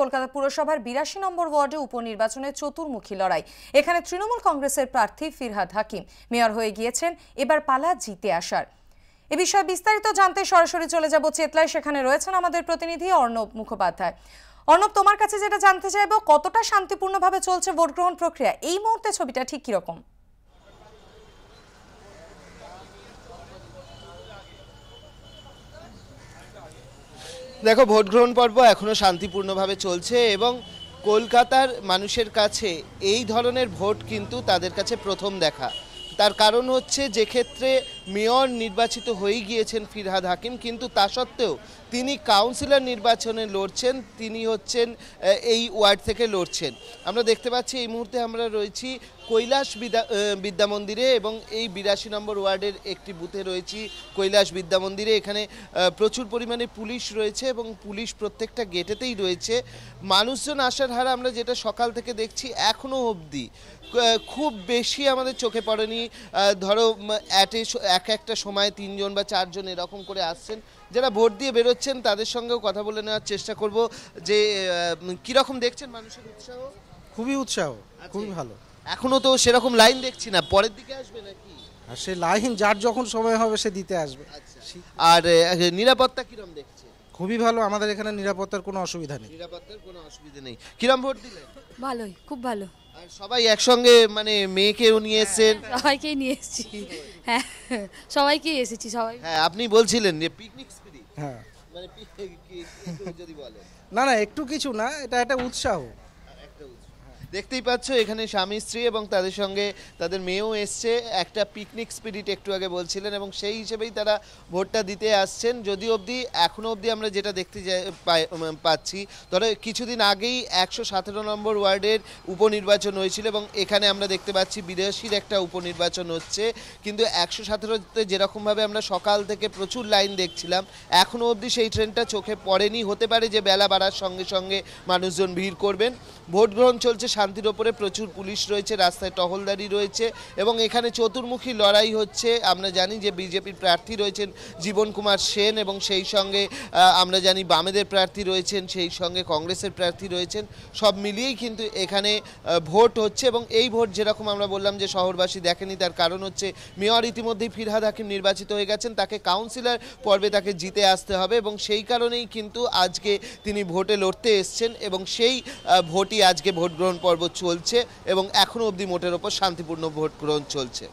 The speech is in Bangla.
কলকাতা পুরসভার বিরাশি নম্বর ওয়ার্ডে উপনির্বাচনে চতুর্মুখী লড়াই এখানে তৃণমূল কংগ্রেসের প্রার্থী ফিরহাদ হাকিম মেয়র হয়ে গিয়েছেন এবার পালা জিতে আসার এ বিষয়ে বিস্তারিত জানতে সরাসরি চলে যাব চেতলায় সেখানে রয়েছেন আমাদের প্রতিনিধি অর্ণব মুখোপাধ্যায় অর্ণব তোমার কাছে যেটা জানতে চাইব কতটা শান্তিপূর্ণভাবে চলছে ভোট গ্রহণ প্রক্রিয়া এই মুহূর্তে ছবিটা ঠিক কিরকম রকম দেখো ভোট গ্রহণ পর্ব এখনও শান্তিপূর্ণভাবে চলছে এবং কলকাতার মানুষের কাছে এই ধরনের ভোট কিন্তু তাদের কাছে প্রথম দেখা তার কারণ হচ্ছে যে ক্ষেত্রে মেয়র নির্বাচিত হয়ে গিয়েছেন ফিরহাদ হাকিম কিন্তু তা সত্ত্বেও তিনি কাউন্সিলর নির্বাচনে লড়ছেন তিনি হচ্ছেন এই ওয়ার্ড থেকে লড়ছেন আমরা দেখতে পাচ্ছি এই মুহূর্তে আমরা রয়েছি কৈলাস বিদ্যা বিদ্যা মন্দিরে এবং এই বিরাশি নম্বর ওয়ার্ডের একটি বুথে রয়েছি কৈলাস বিদ্যা মন্দিরে এখানে প্রচুর পরিমাণে পুলিশ রয়েছে এবং পুলিশ প্রত্যেকটা গেটেতেই রয়েছে মানুষজন আসার হার আমরা যেটা সকাল থেকে দেখছি এখনও অবধি খুব বেশি আমাদের চোখে পড়েনি ধরো অ্যাটে এক একটা সময় তিনজন বা চারজন এরকম করে আসছেন যারা ভোট দিয়ে বেরোচ্ছেন তাদের সঙ্গেও কথা বলে নেওয়ার চেষ্টা করব যে কীরকম দেখছেন মানুষের উৎসাহ খুবই উৎসাহ আচ্ছা, খুবই ভালো এখনও তো সেরকম লাইন দেখছি না পরের দিকে আসবে নাকি আর সে লাইন যার যখন সময় হবে সে দিতে আসবে আচ্ছা, আর নিরাপত্তা কিরম দেখছে খুবই ভালো আমাদের এখানে নিরাপত্তার কোনো অসুবিধা নেই নিরাপত্তার কোনো অসুবিধা নেই কিরম ভোট দিলে ভালোই খুব ভালো আর সবাই একসঙ্গে মানে মেয়েকেও নিয়ে এসেছেন হ্যাঁ, সবাইকেই নিয়ে এসেছি হ্যাঁ সবাইকে এসেছি সবাই হ্যাঁ আপনি বলছিলেন যে পিকনিক স্পিরিট হ্যাঁ মানে যদি বলেন না না একটু কিছু না এটা একটা উৎসাহ হ্যাঁ, একটা উৎসাহ দেখতেই পাচ্ছ এখানে স্বামী স্ত্রী এবং তাদের সঙ্গে তাদের মেয়েও এসছে একটা পিকনিক স্পিরিট একটু আগে বলছিলেন এবং সেই হিসেবেই তারা ভোটটা দিতে আসছেন যদি অবধি এখনও অবধি আমরা যেটা দেখতে পাচ্ছি ধরো কিছুদিন আগেই একশো সতেরো নম্বর ওয়ার্ডের উপনির্বাচন হয়েছিল এবং এখানে আমরা দেখতে পাচ্ছি বিদেশির একটা উপনির্বাচন হচ্ছে কিন্তু একশো সতেরোতে যেরকমভাবে আমরা সকাল থেকে প্রচুর লাইন দেখছিলাম এখনও অবধি সেই ট্রেনটা চোখে পড়েনি হতে পারে যে বেলা বাড়ার সঙ্গে সঙ্গে মানুষজন ভিড় করবেন ভোট গ্রহণ চলছে শান্তির ওপরে প্রচুর পুলিশ রয়েছে রাস্তায় টহলদারি রয়েছে এবং এখানে চতুর্মুখী লড়াই হচ্ছে আমরা জানি যে বিজেপির প্রার্থী রয়েছেন জীবন কুমার সেন এবং সেই সঙ্গে আমরা জানি বামেদের প্রার্থী রয়েছেন সেই সঙ্গে কংগ্রেসের প্রার্থী রয়েছেন সব মিলিয়েই কিন্তু এখানে ভোট হচ্ছে এবং এই ভোট যেরকম আমরা বললাম যে শহরবাসী দেখেনি তার কারণ হচ্ছে মেয়র ইতিমধ্যেই ফিরহাদ হাকিম নির্বাচিত হয়ে গেছেন তাকে কাউন্সিলর পর্বে তাকে জিতে আসতে হবে এবং সেই কারণেই কিন্তু আজকে তিনি ভোটে লড়তে এসছেন এবং সেই ভোটই আজকে ভোট গ্রহণ পর্ব চলছে এবং এখনও অবধি মোটের ওপর শান্তিপূর্ণ ভোট গ্রহণ চলছে